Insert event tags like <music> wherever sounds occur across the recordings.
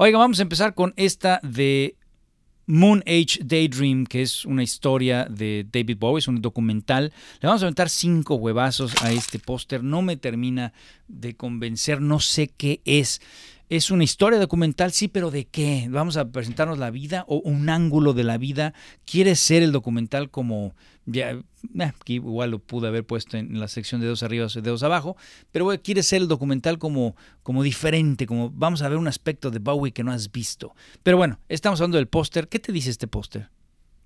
Oiga, vamos a empezar con esta de Moon Age Daydream, que es una historia de David Bowie, es un documental. Le vamos a aventar cinco huevazos a este póster. No me termina de convencer, no sé qué es es una historia documental, sí, pero ¿de qué? ¿Vamos a presentarnos la vida o un ángulo de la vida? ¿Quiere ser el documental como ya, eh, igual lo pude haber puesto en la sección de dedos arriba o dedos abajo, pero quiere ser el documental como, como diferente, como vamos a ver un aspecto de Bowie que no has visto. Pero bueno, estamos hablando del póster. ¿Qué te dice este póster?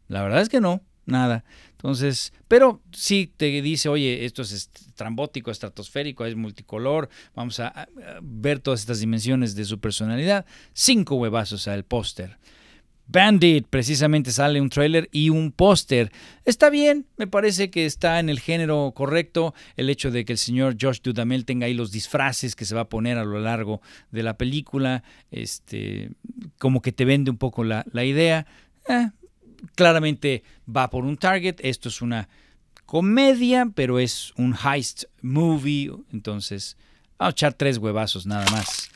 La verdad es que no nada. Entonces, pero sí te dice, oye, esto es trambótico, estratosférico, es multicolor, vamos a, ver todas estas dimensiones de su personalidad. Cinco huevazos al póster. Bandit, precisamente sale un trailer y un póster. Está bien, me parece que está en el género correcto el hecho de que el señor Josh Dudamel tenga ahí los disfraces que se va a poner a lo largo de la película, este, como que te vende un poco la, la idea. Eh, claramente va por un target. Esto es una comedia, pero es un heist movie. Entonces, vamos a echar tres huevazos nada más.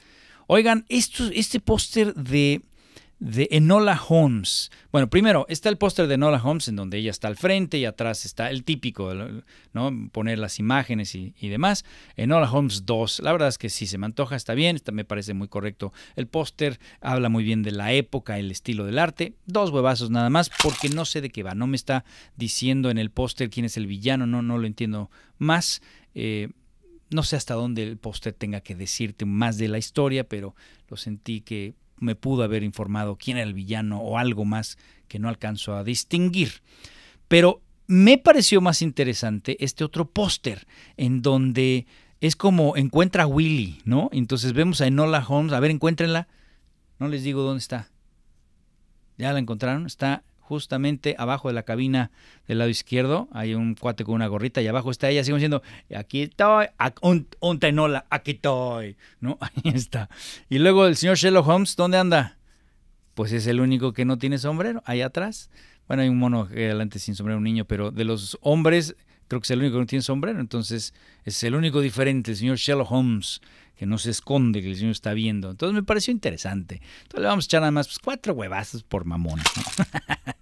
Oigan, esto, este póster de de Enola Holmes. Bueno, primero está el póster de Enola Holmes en donde ella está al frente y atrás está el típico, ¿no? Poner las imágenes y, demás. Enola Holmes 2, la verdad es que si se me antoja, está bien, me parece muy correcto. El póster habla muy bien de la época, el estilo del arte. Dos huevazos nada más porque no sé de qué va, no me está diciendo en el póster quién es el villano, no, no lo entiendo más. Eh, no sé hasta dónde el póster tenga que decirte más de la historia, pero lo sentí que me pudo haber informado quién era el villano o algo más que no alcanzó a distinguir. Pero me pareció más interesante este otro póster en donde es como encuentra a Willy, ¿no? Entonces vemos a Enola Holmes, a ver, encuéntrenla. No les digo dónde está. ¿Ya la encontraron? Está justamente abajo de la cabina del lado izquierdo. Hay un cuate con una gorrita y abajo está ella, sigo diciendo, aquí estoy, un, tenola, aquí estoy, ¿no? <laughs> Ahí está. Y luego el señor Sherlock Holmes, ¿dónde anda? Pues es el único que no tiene sombrero, ahí atrás. Bueno, hay un mono adelante sin sombrero, un niño, pero de los hombres creo que es el único que no tiene sombrero, entonces es el único diferente, el señor Sherlock Holmes, que no se esconde, que el señor está viendo. Entonces me pareció interesante. Entonces le vamos a echar nada más pues, cuatro huevazos por mamón. <laughs>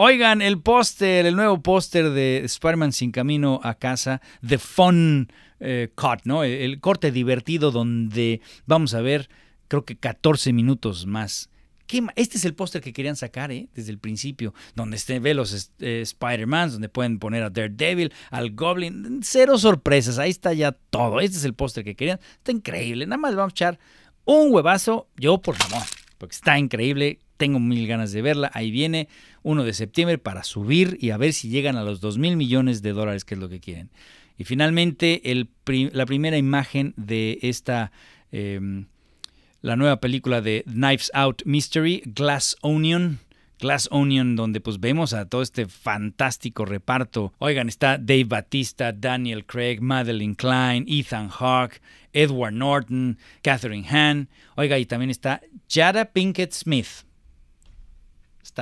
Oigan, el póster, el nuevo póster de Spider-Man sin camino a casa, The Fun eh, Cut, ¿no? E-, el, corte divertido donde vamos a ver, creo que 14 minutos más. ¿Qué este es el póster que querían sacar, ¿eh? Desde el principio, donde se este, ve los eh, Spider-Man, donde pueden poner a Daredevil, al Goblin, cero sorpresas, ahí está ya todo. Este es el póster que querían, está increíble, nada más vamos a echar un huevazo, yo por favor, porque está increíble tengo mil ganas de verla. Ahí viene 1 de septiembre para subir y a ver si llegan a los 2 mil millones de dólares, que es lo que quieren. Y finalmente, la primera imagen de esta, em, la nueva película de Knives Out Mystery, Glass Onion. Glass Onion, donde pues vemos a todo este fantástico reparto. Oigan, está Dave Batista, Daniel Craig, Madeline Klein, Ethan Hawke, Edward Norton, Catherine Hahn. Oiga, y también está Jada Pinkett Smith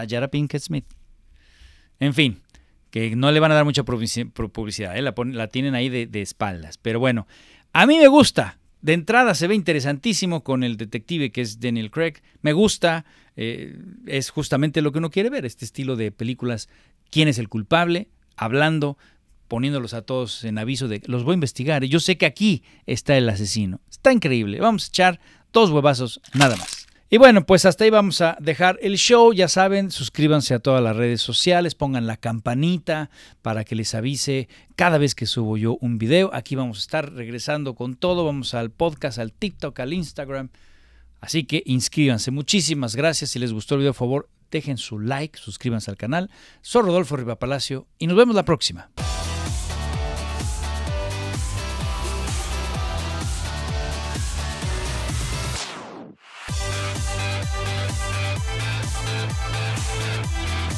yara Pinkett Smith. En fin, que no le van a dar mucha publicidad, ¿eh? la, tienen ahí de, espaldas. Pero bueno, a mí me gusta de entrada se ve interesantísimo con el detective que es Daniel Craig. Me gusta, eh, es justamente lo que uno quiere ver, este estilo de películas, quién es el culpable, hablando, poniéndolos a todos en aviso de los voy a investigar. Yo sé que aquí está el asesino. Está increíble. Vamos a echar dos huevazos nada más. Y bueno, pues hasta ahí vamos a dejar el show. Ya saben, suscríbanse a todas las redes sociales, pongan la campanita para que les avise cada vez que subo yo un video. Aquí vamos a estar regresando con todo. Vamos al podcast, al TikTok, al Instagram. Así que inscríbanse. Muchísimas gracias. Si les gustó el video, por favor, dejen su like, suscríbanse al canal. Soy Rodolfo Palacio y nos vemos la próxima. we'll